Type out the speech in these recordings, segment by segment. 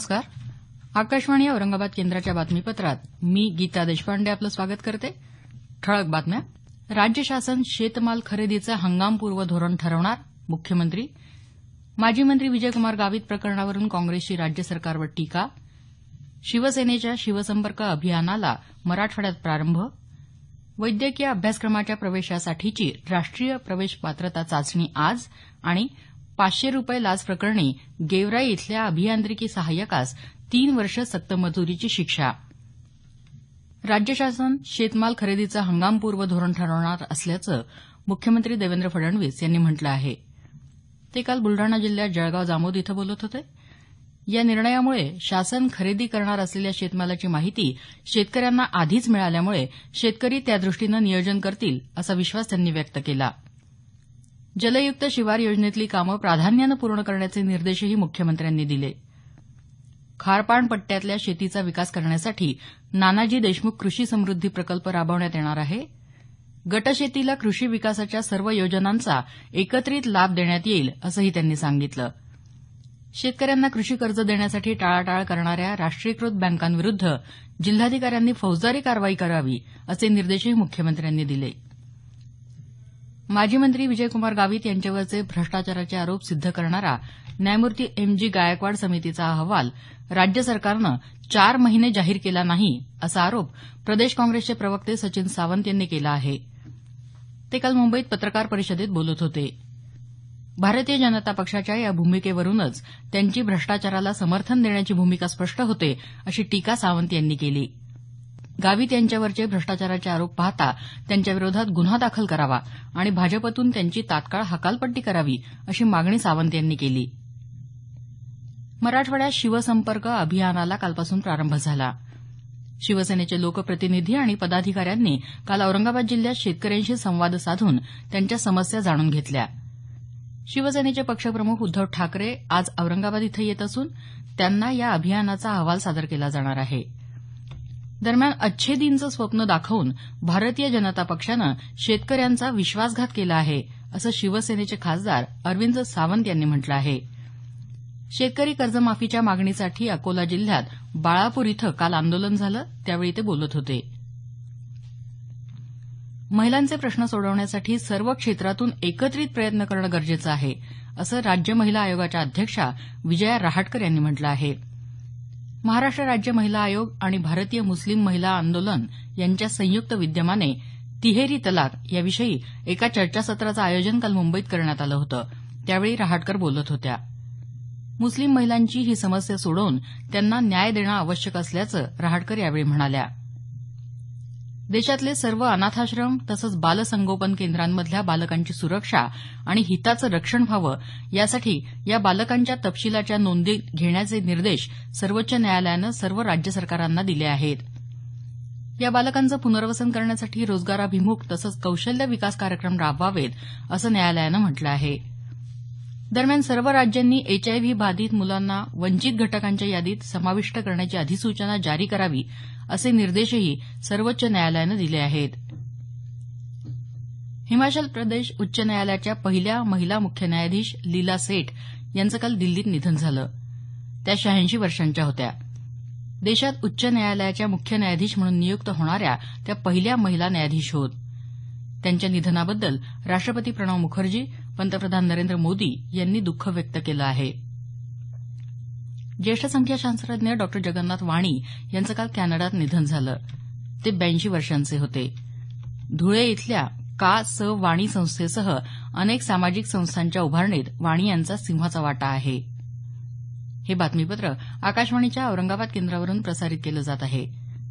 नमस्कार आकाशवाणी औरंगाबाद केंद्राच्या बातमीपत्रात मी गीता देशपांडे आपलं स्वागत करते ठळक बातम्या राज्य शासन शेतमाल खरेदीचं हंगामपूर्व धोरण ठरवणार मुख्यमंत्री माजी मंत्री विजयकुमार गावित प्रकरणावरून काँग्रेसची राज्य सरकारवर टीका शिवसेनेच्या शिवसंपर्क अभियानाला मराठवाड्यात प्रारंभ वैद्यकीय अभ्यासक्रमाच्या प्रवेशासाठीची राष्ट्रीय प्रवेश पात्रता चाचणी आज आणि पाचशे रुपये लाच प्रकरणी गेवराई इथल्या अभियांत्रिकी सहाय्यकास तीन वर्ष सक्तमजुरीची शिक्षा राज्य शासन शेतमाल खरेदीचं हंगामपूर्व धोरण ठरवणार असल्याचं मुख्यमंत्री देवेंद्र फडणवीस यांनी म्हटलं आहे ते काल बुलडाणा जिल्ह्यात जळगाव जामोद इथं बोलत होते या निर्णयामुळे शासन खरेदी करणार असलेल्या शेतमालाची माहिती शेतकऱ्यांना आधीच मिळाल्यामुळे शेतकरी त्यादृष्टीनं नियोजन करतील असा विश्वास त्यांनी व्यक्त केला जलयुक्त शिवार योजनेतली कामं प्राधान्यानं पूर्ण करण्याचे निर्देशही मुख्यमंत्र्यांनी दिले खारपाण पट्ट्यातल्या शेतीचा विकास करण्यासाठी नानाजी देशमुख कृषी समृद्धी प्रकल्प राबवण्यात येणार आहे गटशेतीला कृषी विकासाच्या सर्व योजनांचा एकत्रित लाभ देण्यात येईल असंही त्यांनी सांगितलं शेतकऱ्यांना कृषी कर्ज देण्यासाठी टाळाटाळ करणाऱ्या राष्ट्रीयकृत बँकांविरुद्ध जिल्हाधिकाऱ्यांनी फौजदारी कारवाई करावी असे निर्देशही मुख्यमंत्र्यांनी दिले माजी मंत्री विजयकुमार गावित यांच्यावरचे भ्रष्टाचाराचे आरोप सिद्ध करणारा न्यायमूर्ती एम जी गायकवाड समितीचा अहवाल राज्य सरकारनं चार महिने जाहीर केला नाही असा आरोप प्रदेश काँग्रेसचे प्रवक्ते सचिन सावंत यांनी केला आहे ते काल मुंबईत पत्रकार परिषदेत बोलत होते भारतीय जनता पक्षाच्या या भूमिकेवरूनच त्यांची भ्रष्टाचाराला समर्थन देण्याची भूमिका स्पष्ट होते अशी टीका सावंत यांनी केली गावित यांच्यावरचे भ्रष्टाचाराचे आरोप पाहता त्यांच्याविरोधात गुन्हा दाखल करावा आणि भाजपतून त्यांची तात्काळ हकालपट्टी करावी अशी मागणी सावंत यांनी केली मराठवाड्यात शिवसंपर्क अभियानाला कालपासून प्रारंभ झाला शिवसेनेचे लोकप्रतिनिधी आणि पदाधिकाऱ्यांनी काल औरंगाबाद जिल्ह्यात शेतकऱ्यांशी संवाद साधून त्यांच्या समस्या जाणून घेतल्या शिवसेनेचे पक्षप्रमुख उद्धव ठाकरे आज औरंगाबाद इथं येत असून त्यांना या अभियानाचा अहवाल सादर केला जाणार आहे दरम्यान अच्छे स्वप्न दाखवून भारतीय जनता पक्षानं शेतकऱ्यांचा विश्वासघात केला आहे असं शिवसेनेचे खासदार अरविंद सावंत यांनी म्हटलं आहे शेतकरी कर्जमाफीच्या मागणीसाठी अकोला जिल्ह्यात बाळापूर इथं काल आंदोलन झालं त्यावेळी ते बोलत होते महिलांचे प्रश्न सोडवण्यासाठी सर्व क्षेत्रातून एकत्रित प्रयत्न करणं गरजेचं आहे असं राज्य महिला आयोगाच्या अध्यक्षा विजया रहाटकर यांनी म्हटलं आहे महाराष्ट्र राज्य महिला आयोग आणि भारतीय मुस्लिम महिला आंदोलन यांच्या संयुक्त विद्यमाने तिहेरी तलाक याविषयी एका चर्चासत्राचं आयोजन काल मुंबईत करण्यात आलं होतं त्यावेळी रहाटकर बोलत होत्या मुस्लिम महिलांची ही समस्या सोडवून त्यांना न्याय देणं आवश्यक असल्याचं रहाटकर यावेळी म्हणाल्या देशातले सर्व अनाथाश्रम तसंच बालसंगोपन केंद्रांमधल्या बालकांची सुरक्षा आणि हिताचं रक्षण व्हावं यासाठी या बालकांच्या तपशिलाच्या नोंदी घेण्याचे निर्देश सर्वोच्च न्यायालयानं सर्व राज्य सरकारांना दिले आहेत या बालकांचं पुनर्वसन करण्यासाठी रोजगाराभिमुख तसंच कौशल्य विकास कार्यक्रम राबवावेत असं न्यायालयानं म्हटलं आहे दरम्यान सर्व राज्यांनी एचआयव्ही बाधित मुलांना वंचित घटकांच्या यादीत समाविष्ट करण्याची अधिसूचना जारी करावी असे निर्देशही सर्वोच्च न्यायालयानं दिले आहेत हिमाचल प्रदेश उच्च न्यायालयाच्या पहिल्या महिला मुख्य न्यायाधीश लीला सेठ यांचं काल दिल्लीत निधन झालं त्या शहाऐंशी वर्षांच्या होत्या देशात उच्च न्यायालयाच्या मुख्य न्यायाधीश म्हणून नियुक्त होणाऱ्या त्या पहिल्या महिला न्यायाधीश होत त्यांच्या निधनाबद्दल राष्ट्रपती प्रणव मुखर्जी पंतप्रधान नरेंद्र मोदी यांनी दुःख व्यक्त केलं आहे ज्येष्ठ संख्याशास्त्रज्ञ डॉ जगन्नाथ वाणी यांचं काल कॅनडात निधन झालं ते ब्याऐंशी वर्षांचे होते धुळे इथल्या का स वाणी संस्थेसह अनेक सामाजिक संस्थांच्या उभारणीत वाणी यांचा सिंहाचा वाटा आहे हे बातमीपत्र आकाशवाणीच्या औरंगाबाद केंद्रावरून प्रसारित केलं जात आहे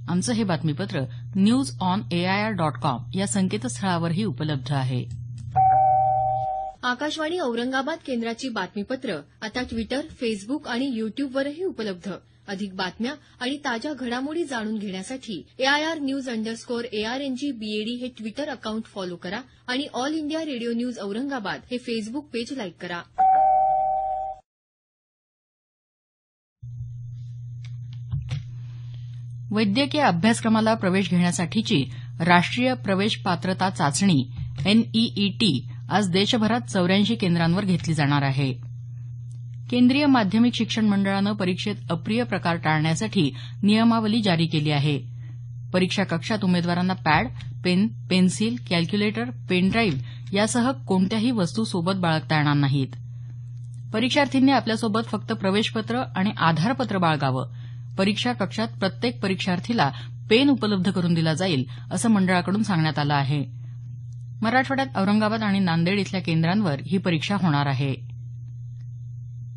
आमचं हे बातमीपत्र news on AIR dot com या संकेतस्थळावरही उपलब्ध आहे आकाशवाणी औरंगाबाद केंद्राची बातमीपत्र आता ट्विटर फेसबुक आणि युट्यूबवरही उपलब्ध अधिक बातम्या आणि ताज्या घडामोडी जाणून घेण्यासाठी AIR news underscore A R N G B A D हे ट्विटर अकाउंट फॉलो करा आणि All India Radio news Aurangabad हे फेसबुक पेज लाईक करा वैद्यकीय अभ्यासक्रमाला प्रवेश घेण्यासाठीची राष्ट्रीय प्रवेश पात्रता चाचणी एनईईटी आज देशभरात चौऱ्याऐंशी केंद्रांवर घेतली जाणार आहे केंद्रीय माध्यमिक शिक्षण मंडळानं परीक्षेत अप्रिय प्रकार टाळण्यासाठी नियमावली जारी केली आहे परीक्षा कक्षात उमेदवारांना pad pen pencil calculator drive यासह कोणत्याही वस्तू सोबत बाळगता येणार नाहीत परीक्षार्थींनी आपल्यासोबत फक्त प्रवेशपत्र आणि आधारपत्र बाळगावं परीक्षा कक्षात प्रत्येक परीक्षार्थीला पेन उपलब्ध करून दिला जाईल असं मंडळाकडून सांगण्यात आलं आहे मराठवाड्यात औरंगाबाद आणि नांदेड इथल्या केंद्रांवर ही परीक्षा होणार आहे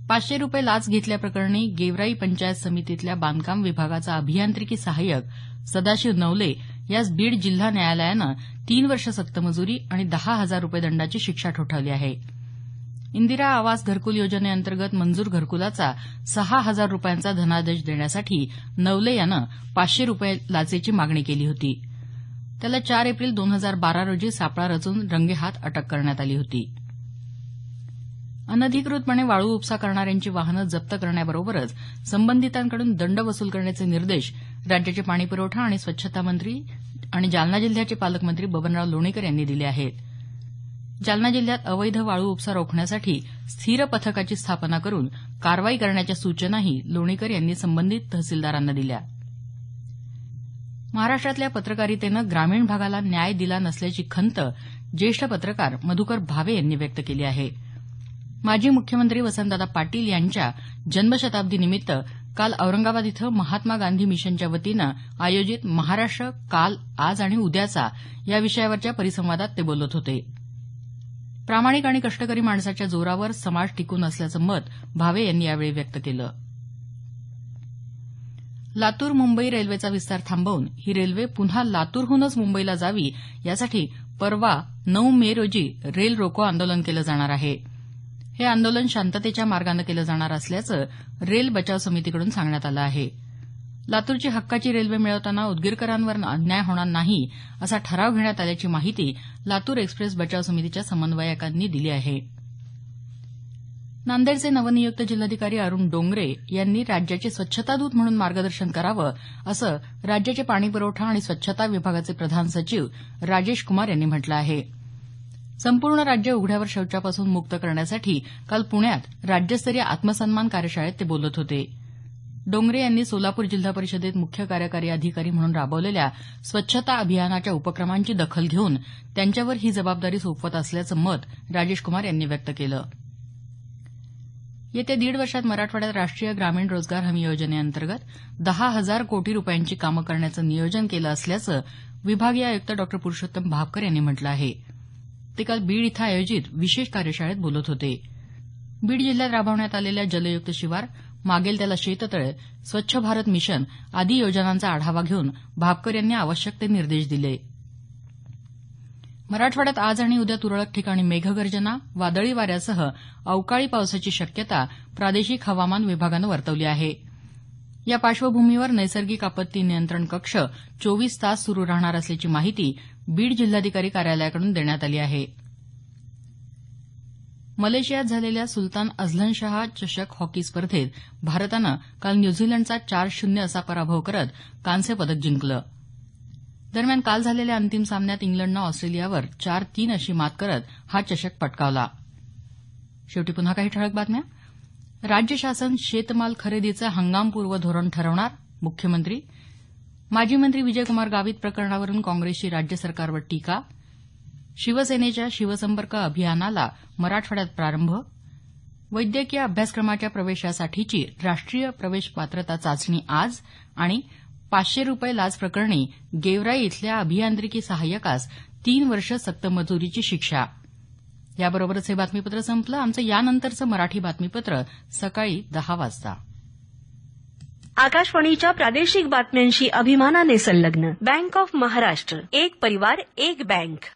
पाचशे रुपये लाच घेतल्याप्रकरणी गेवराई पंचायत समितीतल्या बांधकाम विभागाचा अभियांत्रिकी सहाय्यक सदाशिव नवले यास बीड जिल्हा न्यायालयानं तीन वर्ष सक्तमजुरी आणि दहा हजार रुपये दंडाची शिक्षा ठोठावली आहे इंदिरा आवास घरकुल योजनेअंतर्गत मंजूर घरकुलाचा सहा हजार रुपयांचा धनादेश देण्यासाठी नवले यानं पाचशे रुपये लाचेची मागणी केली होती त्याला चार एप्रिल दोन हजार बारा रोजी सापळा रचून रंगेहात अटक करण्यात आली होती अनधिकृतपणे वाळू उपसा करणाऱ्यांची वाहनं जप्त करण्याबरोबरच संबंधितांकडून दंड वसूल करण्याचे निर्देश राज्याचे पाणीपुरवठा आणि स्वच्छता मंत्री आणि जालना जिल्ह्याचे पालकमंत्री बबनराव लोणीकर यांनी दिले आहेत जालना जिल्ह्यात अवैध वाळू उपसा रोखण्यासाठी स्थिर पथकाची स्थापना करून कारवाई करण्याच्या सूचनाही लोणीकर यांनी संबंधित तहसीलदारांना दिल्या महाराष्ट्रातल्या पत्रकारितेनं ग्रामीण भागाला न्याय दिला नसल्याची खंत ज्येष्ठ पत्रकार मधुकर भावे यांनी व्यक्त केली आहे माजी मुख्यमंत्री वसंतदादा पाटील यांच्या जन्मशताब्दीनिमित्त काल औरंगाबाद इथं महात्मा गांधी मिशनच्या वतीनं आयोजित महाराष्ट्र काल आज आणि उद्याचा या विषयावरच्या परिसंवादात ते बोलत होते प्रामाणिक आणि कष्टकरी माणसाच्या जोरावर समाज टिकून असल्याचं मत भावे यांनी यावेळी व्यक्त केलं लातूर मुंबई रेल्वेचा विस्तार थांबवून ही रेल्वे पुन्हा लातूरहूनच मुंबईला जावी यासाठी परवा नऊ मे रोजी रेल रोको आंदोलन केलं जाणार आहे हे आंदोलन शांततेच्या मार्गानं केलं जाणार असल्याचं रेल बचाव समितीकडून सांगण्यात आलं आहे लातूरची हक्काची रेल्वे मिळवताना उदगीरकरांवर अन्याय होणार नाही असा ठराव घेण्यात आल्याची माहिती लातूर एक्सप्रेस बचाव समितीच्या समन्वयकांनी दिली आहे नांदेडचे नवनियुक्त जिल्हाधिकारी अरुण डोंगरे यांनी राज्याचे स्वच्छता दूत म्हणून मार्गदर्शन करावं असं राज्याचे पाणीपुरवठा आणि स्वच्छता विभागाचे प्रधान सचिव राजेश कुमार यांनी म्हटलं आहे संपूर्ण राज्य उघड्यावर शौचापासून मुक्त करण्यासाठी काल पुण्यात राज्यस्तरीय आत्मसन्मान कार्यशाळेत ते बोलत होते डोंगरे यांनी सोलापूर जिल्हा परिषदेत मुख्य कार्यकारी अधिकारी म्हणून राबवलेल्या स्वच्छता अभियानाच्या उपक्रमांची दखल घेऊन त्यांच्यावर ही जबाबदारी सोपवत असल्याचं मत राजेश कुमार यांनी व्यक्त केलं आहे येत्या दीड वर्षात मराठवाड्यात राष्ट्रीय ग्रामीण रोजगार हमी योजनेअंतर्गत दहा हजार कोटी रुपयांची कामं करण्याचं नियोजन केलं असल्याचं विभागीय आयुक्त डॉ पुरुषोत्तम भापकर यांनी म्हटलं आहे ते काल बीड इथं आयोजित विशेष कार्यशाळेत बोलत होते बीड जिल्ह्यात राबवण्यात आलेल्या जलयुक्त शिवार मागेल त्याला शेततळे स्वच्छ भारत मिशन आदी योजनांचा आढावा घेऊन भापकर यांनी आवश्यक ते निर्देश दिले मराठवाड्यात आज आणि उद्या तुरळक ठिकाणी मेघगर्जना वादळी वाऱ्यासह अवकाळी पावसाची शक्यता प्रादेशिक हवामान विभागानं वर्तवली आहे या पार्श्वभूमीवर नैसर्गिक आपत्ती नियंत्रण कक्ष चोवीस तास सुरू राहणार असल्याची माहिती बीड जिल्हाधिकारी कार्यालयाकडून देण्यात आली आहे मलेशियात झालेल्या सुलतान अझलन शाह चषक हॉकी स्पर्धेत भारतानं काल न्यूझीलंडचा चार शून्य असा पराभव करत कांस्य पदक जिंकलं दरम्यान काल झालेल्या अंतिम सामन्यात इंग्लंडनं ऑस्ट्रेलियावर चार तीन अशी मात करत हा चषक पटकावला शेवटी पुन्हा काही ठळक बातम्या राज्य शासन शेतमाल खरेदीचं हंगामपूर्व धोरण ठरवणार मुख्यमंत्री माजी मंत्री विजयकुमार गावित प्रकरणावरून काँग्रेसची राज्य सरकारवर टीका शिवसेनेच्या शिवसंपर्क अभियानाला मराठवाड्यात प्रारंभ वैद्यकीय अभ्यासक्रमाच्या प्रवेशासाठीची राष्ट्रीय प्रवेश पात्रता चाचणी आज आणि पाचशे रुपये लाच प्रकरणी गेवराई इथल्या अभियांत्रिकी सहाय्यकास तीन वर्ष सक्तमजुरीची शिक्षा याबरोबरच हे बातमीपत्र संपलं आमचं यानंतरचं मराठी बातमीपत्र सकाळी दहा वाजता आकाशवाणीच्या प्रादेशिक बातम्यांशी अभिमानाने संलग्न बँक ऑफ महाराष्ट्र एक परिवार एक बँक